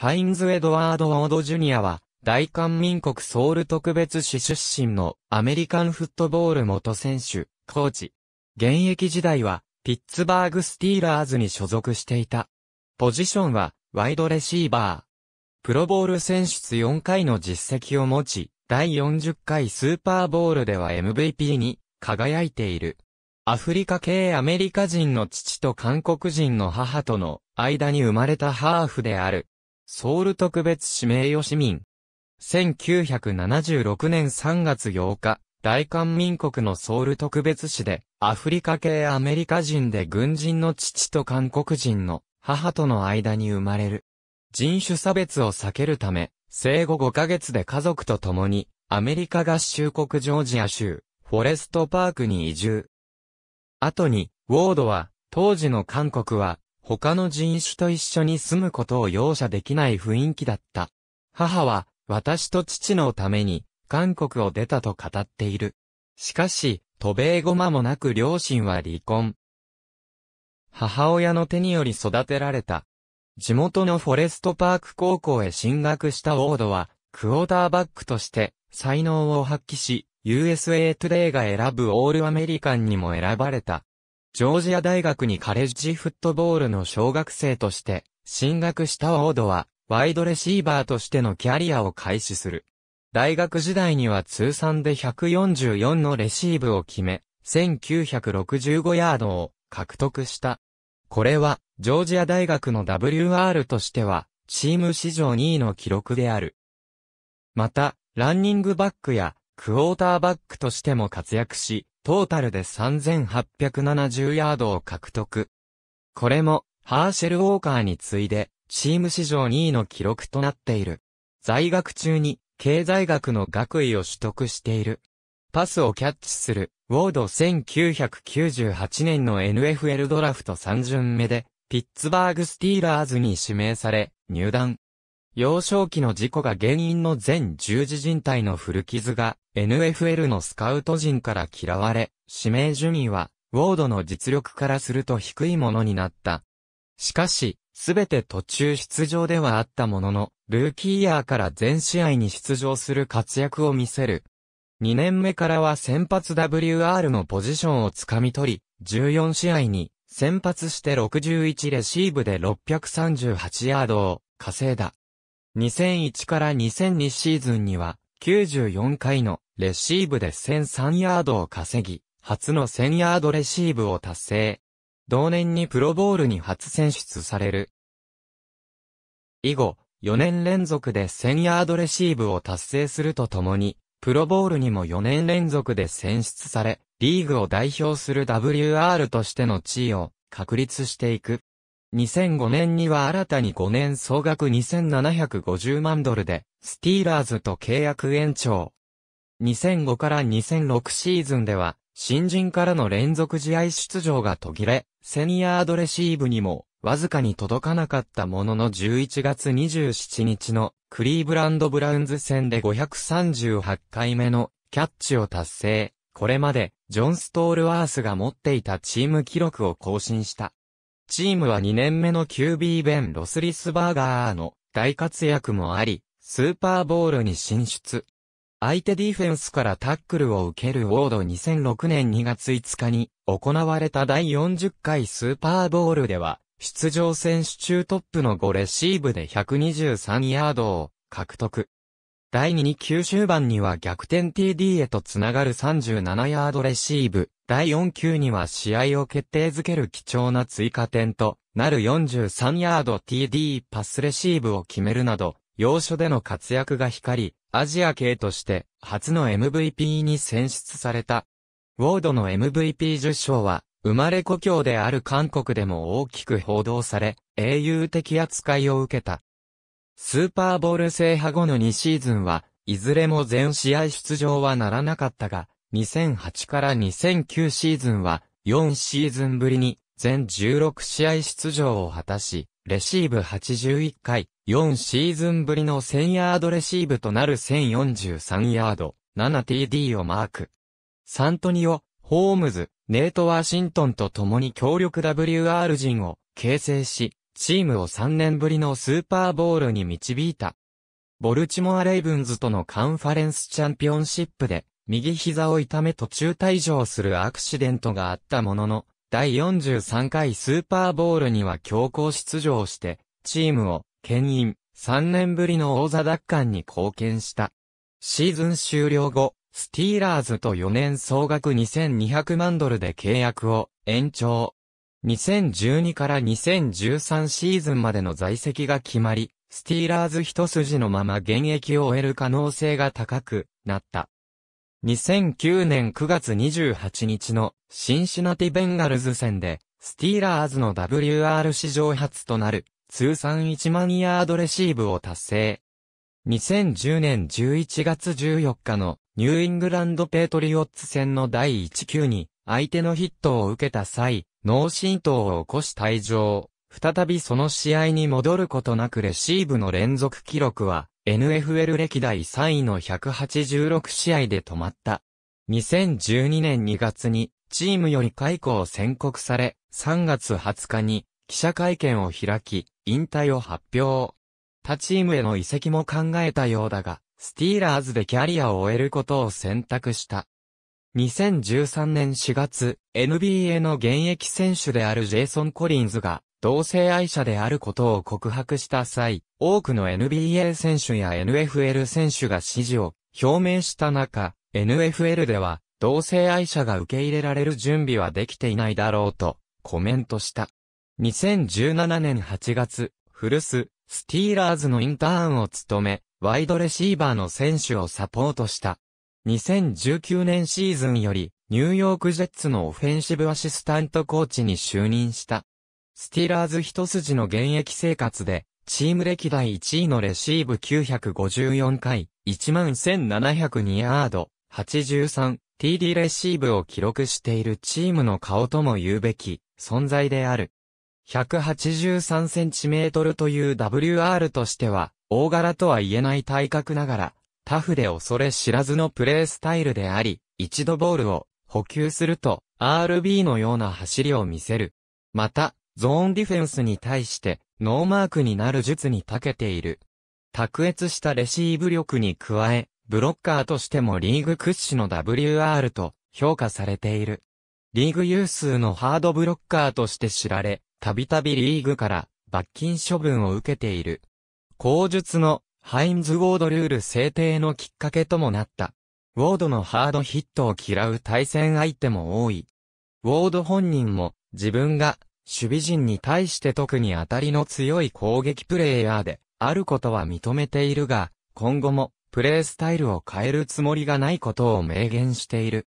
ハインズ・エドワード・オード・ジュニアは、大韓民国ソウル特別市出身のアメリカンフットボール元選手、コーチ。現役時代は、ピッツバーグ・スティーラーズに所属していた。ポジションは、ワイドレシーバー。プロボール選出4回の実績を持ち、第40回スーパーボールでは MVP に輝いている。アフリカ系アメリカ人の父と韓国人の母との間に生まれたハーフである。ソウル特別指名予市民。1976年3月8日、大韓民国のソウル特別市で、アフリカ系アメリカ人で軍人の父と韓国人の母との間に生まれる。人種差別を避けるため、生後5ヶ月で家族と共に、アメリカ合衆国ジョージア州、フォレストパークに移住。後に、ウォードは、当時の韓国は、他の人種と一緒に住むことを容赦できない雰囲気だった。母は、私と父のために、韓国を出たと語っている。しかし、渡米後間もなく両親は離婚。母親の手により育てられた。地元のフォレストパーク高校へ進学したウォードは、クォーターバックとして才能を発揮し、USA トゥデイが選ぶオールアメリカンにも選ばれた。ジョージア大学にカレッジフットボールの小学生として進学したオードは、ワイドレシーバーとしてのキャリアを開始する。大学時代には通算で144のレシーブを決め、1965ヤードを獲得した。これは、ジョージア大学の WR としては、チーム史上2位の記録である。また、ランニングバックや、クォーターバックとしても活躍し、トータルで3870ヤードを獲得。これも、ハーシェル・ウォーカーに次いで、チーム史上2位の記録となっている。在学中に、経済学の学位を取得している。パスをキャッチする、ウォード1998年の NFL ドラフト3巡目で、ピッツバーグ・スティーラーズに指名され、入団。幼少期の事故が原因の全十字人体の古傷が NFL のスカウト陣から嫌われ、指名順位はウォードの実力からすると低いものになった。しかし、すべて途中出場ではあったものの、ルーキーイヤーから全試合に出場する活躍を見せる。2年目からは先発 WR のポジションをつかみ取り、14試合に先発して61レシーブで638ヤードを稼いだ。2001から2002シーズンには、94回のレシーブで1003ヤードを稼ぎ、初の1000ヤードレシーブを達成。同年にプロボールに初選出される。以後、4年連続で1000ヤードレシーブを達成するとともに、プロボールにも4年連続で選出され、リーグを代表する WR としての地位を確立していく。2005年には新たに5年総額2750万ドルで、スティーラーズと契約延長。2005から2006シーズンでは、新人からの連続試合出場が途切れ、セニアードレシーブにも、わずかに届かなかったものの11月27日のクリーブランドブラウンズ戦で538回目のキャッチを達成。これまでジョン・ストールワースが持っていたチーム記録を更新した。チームは2年目の QB ベン・ロスリスバーガーの大活躍もあり、スーパーボールに進出。相手ディフェンスからタックルを受けるウォード2006年2月5日に行われた第40回スーパーボールでは、出場選手中トップの5レシーブで123ヤードを獲得。第2に9終盤には逆転 TD へとつながる37ヤードレシーブ、第4球には試合を決定づける貴重な追加点となる43ヤード TD パスレシーブを決めるなど、要所での活躍が光り、アジア系として初の MVP に選出された。ウォードの MVP 受賞は、生まれ故郷である韓国でも大きく報道され、英雄的扱いを受けた。スーパーボール制覇後の2シーズンは、いずれも全試合出場はならなかったが、2008から2009シーズンは、4シーズンぶりに、全16試合出場を果たし、レシーブ81回、4シーズンぶりの1000ヤードレシーブとなる1043ヤード、7TD をマーク。サントニオ、ホームズ、ネイト・ワシントンと共に強力 WR 陣を形成し、チームを3年ぶりのスーパーボウルに導いた。ボルチモア・レイブンズとのカンファレンスチャンピオンシップで、右膝を痛め途中退場するアクシデントがあったものの、第43回スーパーボウルには強行出場して、チームを、牽引、3年ぶりの王座奪還に貢献した。シーズン終了後、スティーラーズと4年総額2200万ドルで契約を延長。2012から2013シーズンまでの在籍が決まり、スティーラーズ一筋のまま現役を終える可能性が高くなった。2009年9月28日のシンシナティベンガルズ戦で、スティーラーズの WR 史上初となる通算1万ヤードレシーブを達成。2010年11月14日のニューイングランドペートリオッツ戦の第1球に相手のヒットを受けた際、脳震盪を起こし退場。再びその試合に戻ることなくレシーブの連続記録は、NFL 歴代3位の186試合で止まった。2012年2月に、チームより解雇を宣告され、3月20日に、記者会見を開き、引退を発表。他チームへの移籍も考えたようだが、スティーラーズでキャリアを終えることを選択した。2013年4月、NBA の現役選手であるジェイソン・コリンズが、同性愛者であることを告白した際、多くの NBA 選手や NFL 選手が支持を表明した中、NFL では、同性愛者が受け入れられる準備はできていないだろうと、コメントした。2017年8月、古巣、スティーラーズのインターンを務め、ワイドレシーバーの選手をサポートした。2019年シーズンより、ニューヨークジェッツのオフェンシブアシスタントコーチに就任した。スティラーズ一筋の現役生活で、チーム歴代1位のレシーブ954回、11702ヤード、83、TD レシーブを記録しているチームの顔とも言うべき存在である。183センチメートルという WR としては、大柄とは言えない体格ながら、タフで恐れ知らずのプレースタイルであり、一度ボールを補給すると RB のような走りを見せる。また、ゾーンディフェンスに対してノーマークになる術に長けている。卓越したレシーブ力に加え、ブロッカーとしてもリーグ屈指の WR と評価されている。リーグ有数のハードブロッカーとして知られ、たびたびリーグから罰金処分を受けている。口述のハインズ・ウォードルール制定のきっかけともなった。ウォードのハードヒットを嫌う対戦相手も多い。ウォード本人も自分が守備陣に対して特に当たりの強い攻撃プレイヤーであることは認めているが、今後もプレースタイルを変えるつもりがないことを明言している。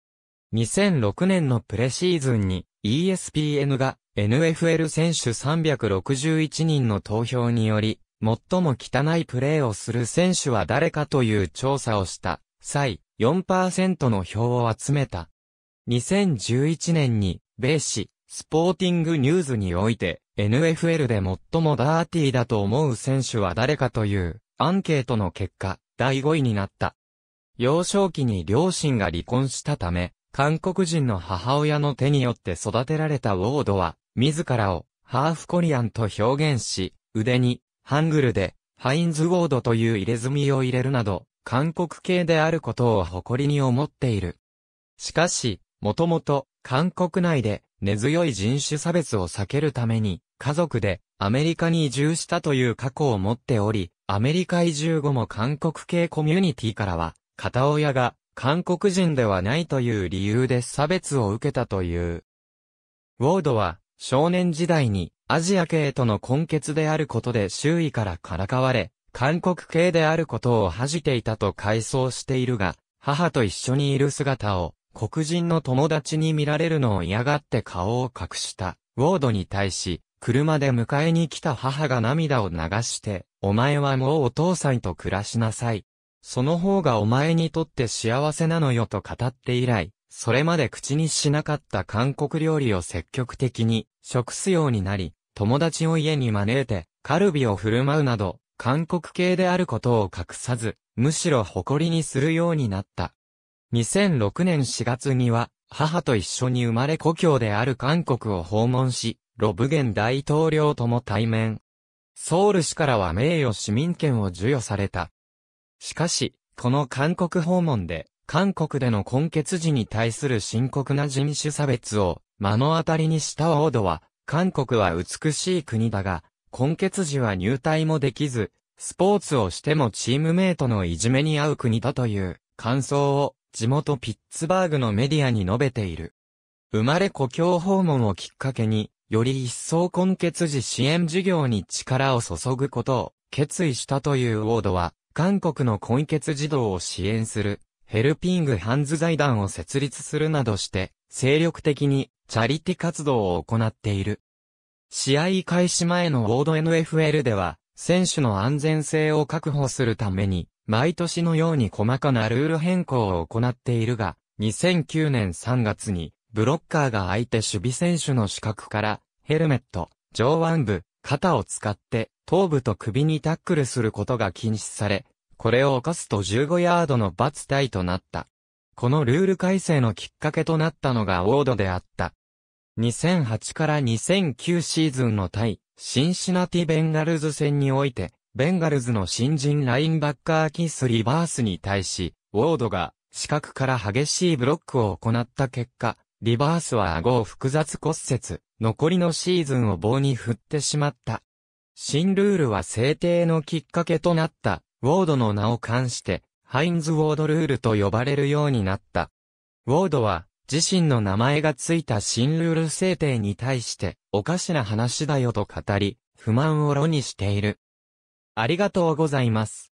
2006年のプレシーズンに ESPN が NFL 選手361人の投票により最も汚いプレーをする選手は誰かという調査をした際、4%の票を集めた。2011年に、米紙、スポーティングニューズにおいて、NFL で最もダーティーだと思う選手は誰かという、アンケートの結果、第5位になった。幼少期に両親が離婚したため、韓国人の母親の手によって育てられたウォードは、自らを、ハーフコリアンと表現し、腕に、ハングルで、ハインズウォードという入れ墨を入れるなど、韓国系であることを誇りに思っている。しかし、もともと、韓国内で、根強い人種差別を避けるために、家族で、アメリカに移住したという過去を持っており、アメリカ移住後も韓国系コミュニティからは、片親が、韓国人ではないという理由で差別を受けたという。ウォードは、少年時代に、アジア系との根血であることで周囲からからかわれ、韓国系であることを恥じていたと回想しているが、母と一緒にいる姿を黒人の友達に見られるのを嫌がって顔を隠したウォードに対し、車で迎えに来た母が涙を流して、お前はもうお父さんと暮らしなさい。その方がお前にとって幸せなのよと語って以来、それまで口にしなかった韓国料理を積極的に食すようになり、友達を家に招いて、カルビを振る舞うなど、韓国系であることを隠さず、むしろ誇りにするようになった。2006年4月には、母と一緒に生まれ故郷である韓国を訪問し、ロブゲン大統領とも対面。ソウル市からは名誉市民権を授与された。しかし、この韓国訪問で、韓国での根血時に対する深刻な人種差別を目の当たりにした王ドは、韓国は美しい国だが、根血時は入隊もできず、スポーツをしてもチームメイトのいじめに遭う国だという感想を地元ピッツバーグのメディアに述べている。生まれ故郷訪問をきっかけに、より一層根血時支援事業に力を注ぐことを決意したというウォードは、韓国の根血児童を支援するヘルピングハンズ財団を設立するなどして、精力的にチャリティ活動を行っている。試合開始前のウォード NFL では、選手の安全性を確保するために、毎年のように細かなルール変更を行っているが、2009年3月に、ブロッカーが相手守備選手の資格から、ヘルメット、上腕部、肩を使って、頭部と首にタックルすることが禁止され、これを犯すと15ヤードの罰体となった。このルール改正のきっかけとなったのがウォードであった。2008から2009シーズンの対、シンシナティベンガルズ戦において、ベンガルズの新人ラインバッカーキス・リバースに対し、ウォードが、視覚から激しいブロックを行った結果、リバースは顎を複雑骨折、残りのシーズンを棒に振ってしまった。新ルールは制定のきっかけとなった、ウォードの名を冠して、ハインズ・ウォードルールと呼ばれるようになった。ウォードは、自身の名前がついた新ルール制定に対して、おかしな話だよと語り、不満を露にしている。ありがとうございます。